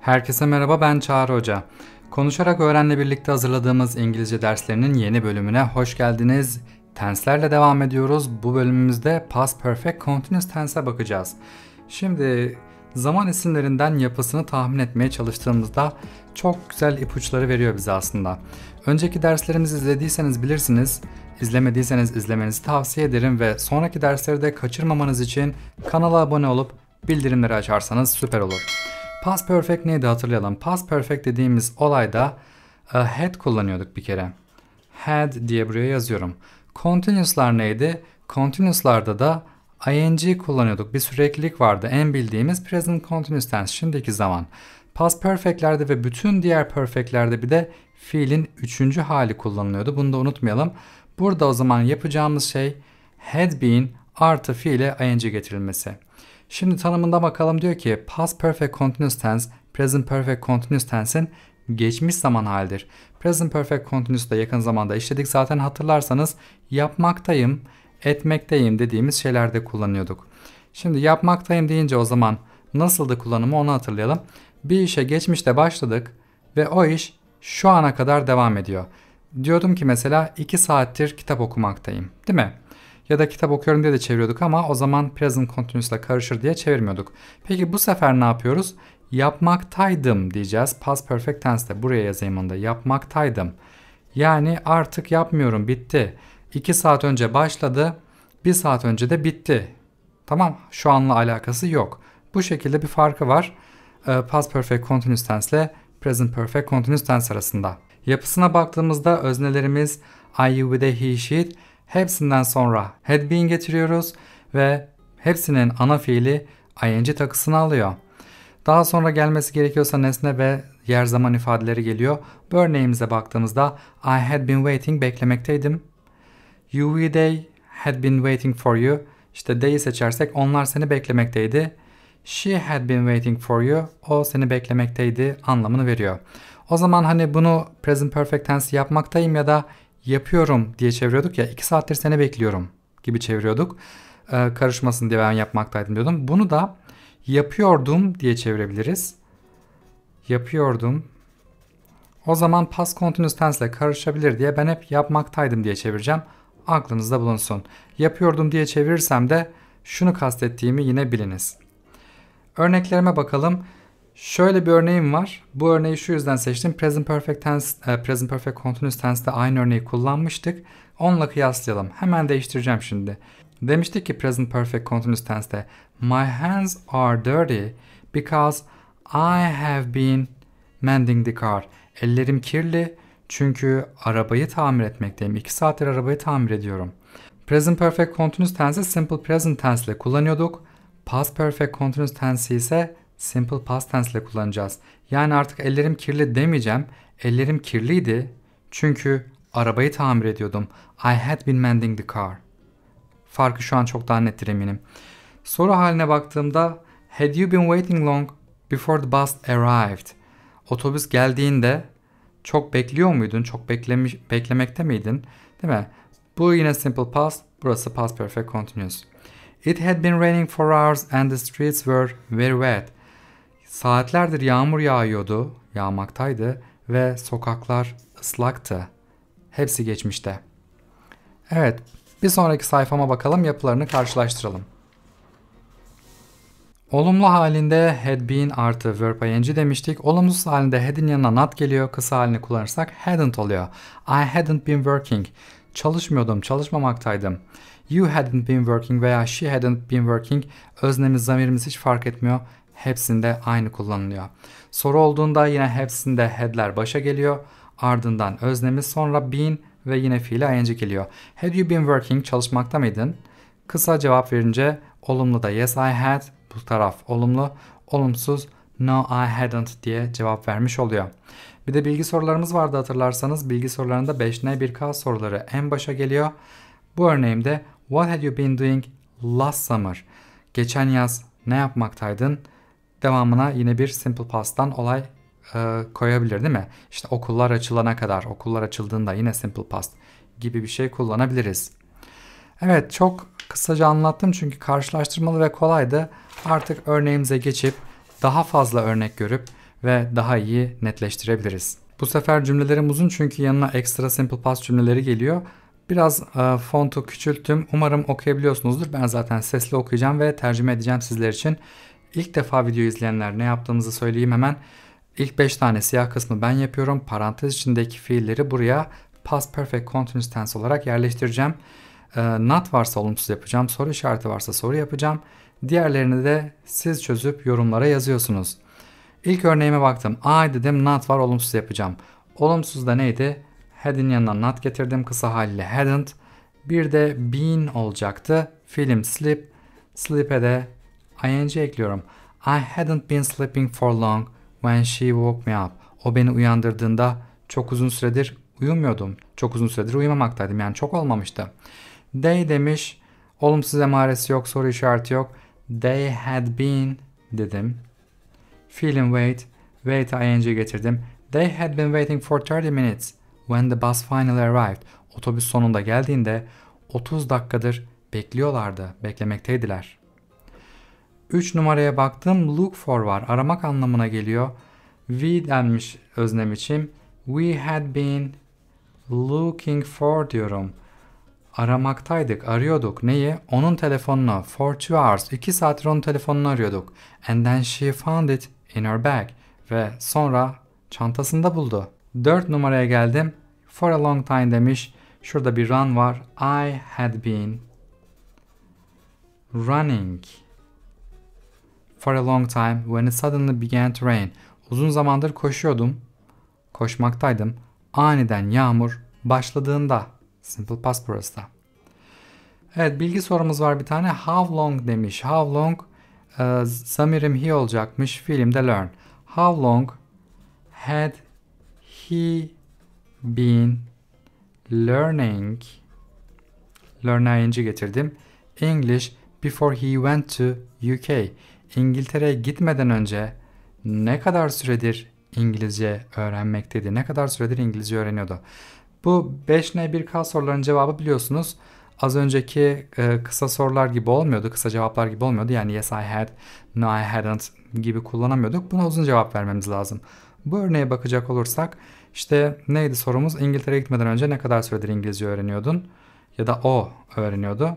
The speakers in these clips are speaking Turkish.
Herkese merhaba ben Çağrı Hoca. Konuşarak Öğren'le birlikte hazırladığımız İngilizce derslerinin yeni bölümüne hoş geldiniz. Tenslerle devam ediyoruz. Bu bölümümüzde past perfect continuous tense'e bakacağız. Şimdi zaman isimlerinden yapısını tahmin etmeye çalıştığımızda çok güzel ipuçları veriyor bize aslında. Önceki derslerimizi izlediyseniz bilirsiniz. İzlemediyseniz izlemenizi tavsiye ederim ve sonraki dersleri de kaçırmamanız için kanala abone olup bildirimleri açarsanız süper olur. Past perfect neydi hatırlayalım. Past perfect dediğimiz olayda e, had kullanıyorduk bir kere. Had diye buraya yazıyorum. Continuous'lar neydi? Continuous'larda da ing kullanıyorduk. Bir süreklilik vardı. En bildiğimiz present continuous tense, şimdiki zaman. Past perfect'lerde ve bütün diğer perfect'lerde bir de fiilin üçüncü hali kullanılıyordu. Bunu da unutmayalım. Burada o zaman yapacağımız şey had been artı fiile ing getirilmesi. Şimdi tanımında bakalım diyor ki past perfect continuous tense present perfect continuous tense'in geçmiş zaman halidir. Present perfect continuous'da yakın zamanda işledik. Zaten hatırlarsanız yapmaktayım, etmekteyim dediğimiz şeylerde kullanıyorduk. Şimdi yapmaktayım deyince o zaman nasıldı kullanımı onu hatırlayalım. Bir işe geçmişte başladık ve o iş şu ana kadar devam ediyor. Diyordum ki mesela 2 saattir kitap okumaktayım değil mi? ya da kitap okuyorum diye de çeviriyorduk ama o zaman present continuous ile karışır diye çevirmiyorduk. Peki bu sefer ne yapıyoruz? Yapmaktaydım diyeceğiz. Past perfect tense'de buraya yazayım onu da. Yapmaktaydım. Yani artık yapmıyorum bitti. 2 saat önce başladı. 1 saat önce de bitti. Tamam şu anla alakası yok. Bu şekilde bir farkı var. E, past perfect continuous tense ile present perfect continuous tense arasında. Yapısına baktığımızda öznelerimiz I, you, we, they, he, she, it hepsinden sonra had been getiriyoruz ve hepsinin ana fiili ing takısını alıyor. Daha sonra gelmesi gerekiyorsa nesne ve yer zaman ifadeleri geliyor. Bu örneğimize baktığımızda I had been waiting beklemekteydim. You we they had been waiting for you. İşte they'i seçersek onlar seni beklemekteydi. She had been waiting for you. O seni beklemekteydi anlamını veriyor. O zaman hani bunu present perfect tense yapmaktayım ya da yapıyorum diye çeviriyorduk ya iki saattir seni bekliyorum gibi çeviriyorduk. Ee, karışmasın diye ben yapmaktaydım diyordum. Bunu da yapıyordum diye çevirebiliriz. Yapıyordum. O zaman past continuous tense ile karışabilir diye ben hep yapmaktaydım diye çevireceğim. Aklınızda bulunsun. Yapıyordum diye çevirirsem de şunu kastettiğimi yine biliniz. Örneklerime bakalım. Şöyle bir örneğim var. Bu örneği şu yüzden seçtim. Present Perfect Tense, e, Present Perfect Continuous Tense'de aynı örneği kullanmıştık. Onunla kıyaslayalım. Hemen değiştireceğim şimdi. Demiştik ki Present Perfect Continuous Tense'de My hands are dirty because I have been mending the car. Ellerim kirli çünkü arabayı tamir etmekteyim. 2 saattir arabayı tamir ediyorum. Present Perfect Continuous Tense'i Simple Present Tense ile kullanıyorduk. Past Perfect Continuous Tense ise simple past tense ile kullanacağız. Yani artık ellerim kirli demeyeceğim. Ellerim kirliydi çünkü arabayı tamir ediyordum. I had been mending the car. Farkı şu an çok daha nettir eminim. Soru haline baktığımda had you been waiting long before the bus arrived? Otobüs geldiğinde çok bekliyor muydun? Çok beklemiş, beklemekte miydin? Değil mi? Bu yine simple past, burası past perfect continuous. It had been raining for hours and the streets were very wet. Saatlerdir yağmur yağıyordu, yağmaktaydı ve sokaklar ıslaktı. Hepsi geçmişte. Evet, bir sonraki sayfama bakalım yapılarını karşılaştıralım. Olumlu halinde had been artı verb ing demiştik. Olumsuz halinde had'in yanına not geliyor. Kısa halini kullanırsak hadn't oluyor. I hadn't been working. Çalışmıyordum, çalışmamaktaydım. You hadn't been working veya she hadn't been working öznemiz zamirimiz hiç fark etmiyor hepsinde aynı kullanılıyor. Soru olduğunda yine hepsinde hadler başa geliyor. Ardından öznemiz sonra been ve yine fiili ing geliyor. Had you been working çalışmakta mıydın? Kısa cevap verince olumlu da yes I had bu taraf olumlu, olumsuz no I hadn't diye cevap vermiş oluyor. Bir de bilgi sorularımız vardı hatırlarsanız. Bilgi sorularında 5N1K soruları en başa geliyor. Bu örneğimde what had you been doing last summer? Geçen yaz ne yapmaktaydın? devamına yine bir simple past'tan olay e, koyabilir değil mi? İşte okullar açılana kadar, okullar açıldığında yine simple past gibi bir şey kullanabiliriz. Evet çok kısaca anlattım çünkü karşılaştırmalı ve kolaydı. Artık örneğimize geçip daha fazla örnek görüp ve daha iyi netleştirebiliriz. Bu sefer cümlelerim uzun çünkü yanına ekstra simple past cümleleri geliyor. Biraz e, fontu küçülttüm. Umarım okuyabiliyorsunuzdur. Ben zaten sesli okuyacağım ve tercüme edeceğim sizler için. İlk defa video izleyenler ne yaptığımızı söyleyeyim hemen. İlk 5 tane siyah kısmı ben yapıyorum. Parantez içindeki fiilleri buraya past perfect continuous tense olarak yerleştireceğim. Ee, not varsa olumsuz yapacağım. Soru işareti varsa soru yapacağım. Diğerlerini de siz çözüp yorumlara yazıyorsunuz. İlk örneğime baktım. I dedim not var olumsuz yapacağım. Olumsuz da neydi? Had'in yanına not getirdim kısa haliyle hadn't. Bir de been olacaktı. Film sleep. Sleep'e de ing ekliyorum. I hadn't been sleeping for long when she woke me up. O beni uyandırdığında çok uzun süredir uyumuyordum. Çok uzun süredir uyumamaktaydım. Yani çok olmamıştı. They demiş. Olumsuz emaresi yok, soru işareti yok. They had been dedim. Feeling wait. Wait ing getirdim. They had been waiting for 30 minutes when the bus finally arrived. Otobüs sonunda geldiğinde 30 dakikadır bekliyorlardı, beklemekteydiler. 3 numaraya baktım look for var. Aramak anlamına geliyor. We denmiş öznem için. We had been looking for diyorum. Aramaktaydık, arıyorduk. Neyi? Onun telefonunu. For two hours. 2 saattir onun telefonunu arıyorduk. And then she found it in her bag. Ve sonra çantasında buldu. 4 numaraya geldim. For a long time demiş. Şurada bir run var. I had been running for a long time when it suddenly began to rain. Uzun zamandır koşuyordum. Koşmaktaydım. Aniden yağmur başladığında. Simple past burası Evet bilgi sorumuz var bir tane. How long demiş. How long e, Samirim he olacakmış filmde learn. How long had he been learning learn getirdim. English before he went to UK. İngiltere'ye gitmeden önce ne kadar süredir İngilizce öğrenmekteydi? Ne kadar süredir İngilizce öğreniyordu? Bu 5N1K sorularının cevabı biliyorsunuz az önceki e, kısa sorular gibi olmuyordu. Kısa cevaplar gibi olmuyordu. Yani yes I had, no I hadn't gibi kullanamıyorduk. Buna uzun cevap vermemiz lazım. Bu örneğe bakacak olursak işte neydi sorumuz? İngiltere'ye gitmeden önce ne kadar süredir İngilizce öğreniyordun? Ya da o öğreniyordu.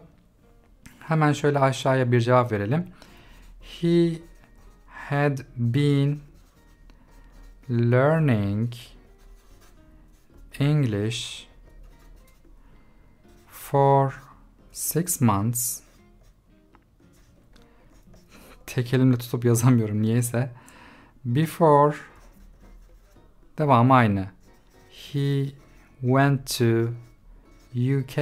Hemen şöyle aşağıya bir cevap verelim. He had been learning English for six months. Tek elimle tutup yazamıyorum niyeyse. Before devam aynı. He went to UK.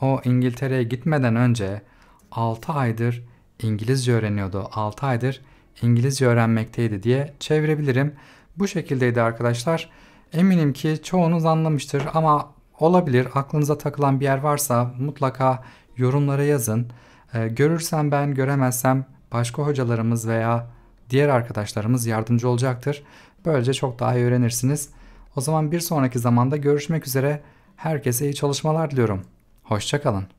O İngiltere'ye gitmeden önce 6 aydır İngilizce öğreniyordu. 6 aydır İngilizce öğrenmekteydi diye çevirebilirim. Bu şekildeydi arkadaşlar. Eminim ki çoğunuz anlamıştır ama olabilir. Aklınıza takılan bir yer varsa mutlaka yorumlara yazın. Ee, görürsem ben, göremezsem başka hocalarımız veya diğer arkadaşlarımız yardımcı olacaktır. Böylece çok daha iyi öğrenirsiniz. O zaman bir sonraki zamanda görüşmek üzere. Herkese iyi çalışmalar diliyorum. Hoşçakalın.